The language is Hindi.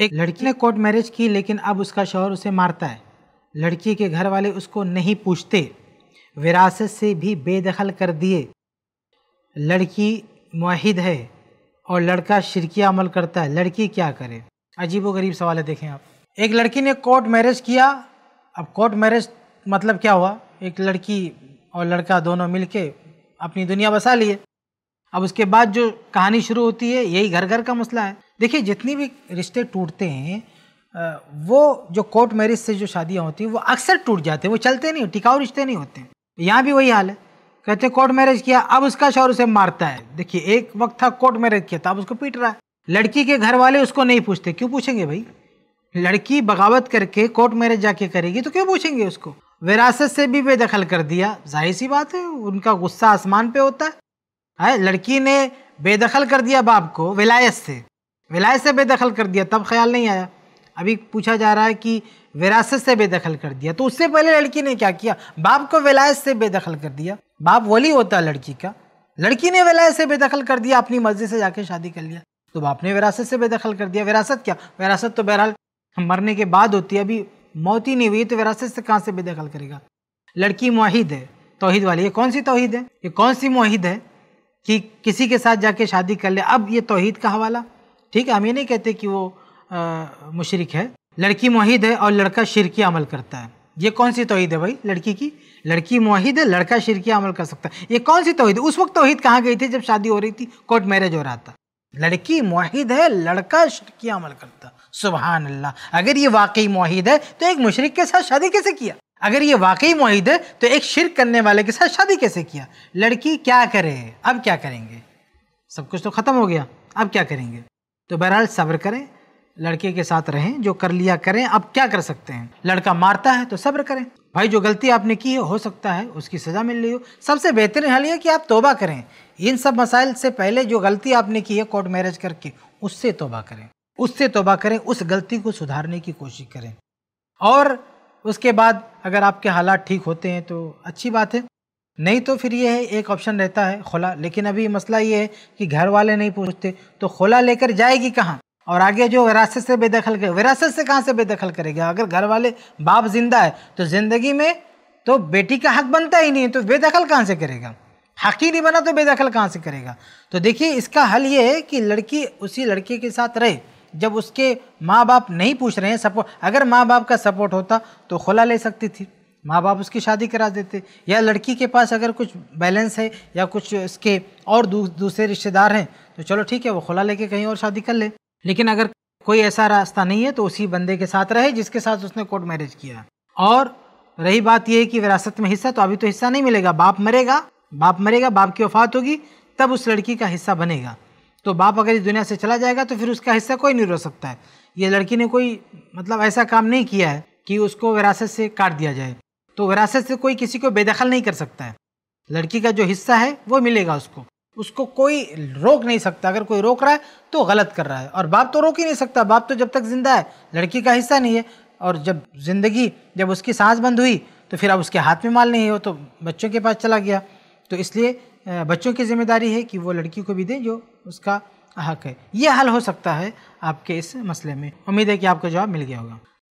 एक लड़की ने कोर्ट मैरिज की लेकिन अब उसका शौहर उसे मारता है लड़की के घर वाले उसको नहीं पूछते विरासत से भी बेदखल कर दिए लड़की माहिद है और लड़का शिरकिया अमल करता है लड़की क्या करे अजीब व गरीब सवाल है देखें आप एक लड़की ने कोर्ट मैरिज किया अब कोर्ट मैरिज मतलब क्या हुआ एक लड़की और लड़का दोनों के अपनी दुनिया बसा लिए अब उसके बाद जो कहानी शुरू होती है यही घर घर का मसला है देखिए जितनी भी रिश्ते टूटते हैं वो जो कोर्ट मैरिज से जो शादियाँ होती हैं वो अक्सर टूट जाते हैं वो चलते नहीं टिकाऊ रिश्ते नहीं होते यहाँ भी वही हाल है कहते हैं कोर्ट मैरिज किया अब उसका शौर उसे मारता है देखिए एक वक्त था कोर्ट मैरिज किया था अब उसको पीट रहा है लड़की के घर वाले उसको नहीं पूछते क्यों पूछेंगे भाई लड़की बगावत करके कोर्ट मैरिज जाके करेगी तो क्यों पूछेंगे उसको विरासत से भी बेदखल कर दिया जाहिर सी बात है उनका गुस्सा आसमान पे होता है, है लड़की ने बेदखल कर दिया बाप को विलायत से विलायत से बेदखल कर दिया तब ख्याल नहीं आया अभी पूछा जा रहा है कि विरासत से बेदखल कर दिया तो उससे पहले लड़की ने क्या किया बाप को विलायत से बेदखल कर दिया बाप वली होता है लड़की का लड़की ने विलायत से बेदखल कर दिया अपनी मर्जी से जाके शादी कर लिया तो बाप ने विरासत से बेदखल कर दिया विरासत क्या विरासत तो बहरहाल मरने के बाद होती है अभी मौत ही नहीं हुई तो विरासत से कहाँ से बेदखल करेगा लड़की माहिद है तोहिद वाली ये कौन सी तोहद है ये कौन सी माहिद है कि किसी के साथ जाके शादी कर ले अब ये तोहद का हवाला ठीक है हम ये नहीं कहते कि वो मुशरक है लड़की माहिद है और लड़का शिरकी अमल करता है ये कौन सी तोहिद है भाई लड़की की लड़की माहिद है लड़का शिरकी अमल कर सकता है ये कौन सी तोहद उस वक्त तोहिद कहाँ गई थी जब शादी हो रही थी कोर्ट मैरिज हो रहा था लड़की माहिद है लड़का शिरकी अमल करता सुबहान अल्लाह अगर ये वाकई माहिद है तो एक मुशरक के साथ शादी कैसे किया अगर ये वाकई माहिद है तो एक शिरक करने वाले के साथ शादी कैसे किया लड़की क्या करे अब क्या करेंगे सब कुछ तो ख़त्म हो गया अब क्या करेंगे तो बहरहाल सब्र करें लड़के के साथ रहें जो कर लिया करें अब क्या कर सकते हैं लड़का मारता है तो सब्र करें भाई जो गलती आपने की है हो सकता है उसकी सज़ा मिल रही हो सबसे बेहतरीन हल ये कि आप तोबा करें इन सब मसाइल से पहले जो गलती आपने की है कोर्ट मैरिज करके उससे तोबा करें उससे तोबा करें उस गलती को सुधारने की कोशिश करें और उसके बाद अगर आपके हालात ठीक होते हैं तो अच्छी बात है नहीं तो फिर ये है एक ऑप्शन रहता है खोला लेकिन अभी मसला ये है कि घर वाले नहीं पूछते तो खोला लेकर जाएगी कहाँ और आगे जो विरासत से बेदखल कर विरासत से कहाँ से बेदखल करेगा अगर घर वाले बाप जिंदा है तो ज़िंदगी में तो बेटी का हक बनता ही नहीं तो बेदखल कहाँ से करेगा हक ही नहीं बना तो बेदखल कहाँ से करेगा तो देखिए इसका हल ये है कि लड़की उसी लड़के के साथ रहे जब उसके माँ बाप नहीं पूछ रहे हैं सपोर्ट अगर माँ बाप का सपोर्ट होता तो खुला ले सकती थी माँ बाप उसकी शादी करा देते या लड़की के पास अगर कुछ बैलेंस है या कुछ इसके और दू, दूसरे रिश्तेदार हैं तो चलो ठीक है वो खुला लेके कहीं और शादी कर ले लेकिन अगर कोई ऐसा रास्ता नहीं है तो उसी बंदे के साथ रहे जिसके साथ उसने कोर्ट मैरिज किया और रही बात यह है कि विरासत में हिस्सा तो अभी तो हिस्सा नहीं मिलेगा बाप मरेगा बाप मरेगा बाप की वफात होगी तब उस लड़की का हिस्सा बनेगा तो बाप अगर इस दुनिया से चला जाएगा तो फिर उसका हिस्सा कोई नहीं रो सकता है ये लड़की ने कोई मतलब ऐसा काम नहीं किया है कि उसको विरासत से काट दिया जाए तो विरासत से कोई किसी को बेदखल नहीं कर सकता है लड़की का जो हिस्सा है वो मिलेगा उसको उसको कोई रोक नहीं सकता अगर कोई रोक रहा है तो गलत कर रहा है और बाप तो रोक ही नहीं सकता बाप तो जब तक जिंदा है लड़की का हिस्सा नहीं है और जब जिंदगी जब उसकी सांस बंद हुई तो फिर अब उसके हाथ में माल नहीं हो तो बच्चों के पास चला गया तो इसलिए बच्चों की जिम्मेदारी है कि वो लड़की को भी दें जो उसका हक है ये हल हो सकता है आपके इस मसले में उम्मीद है कि आपको जवाब मिल गया होगा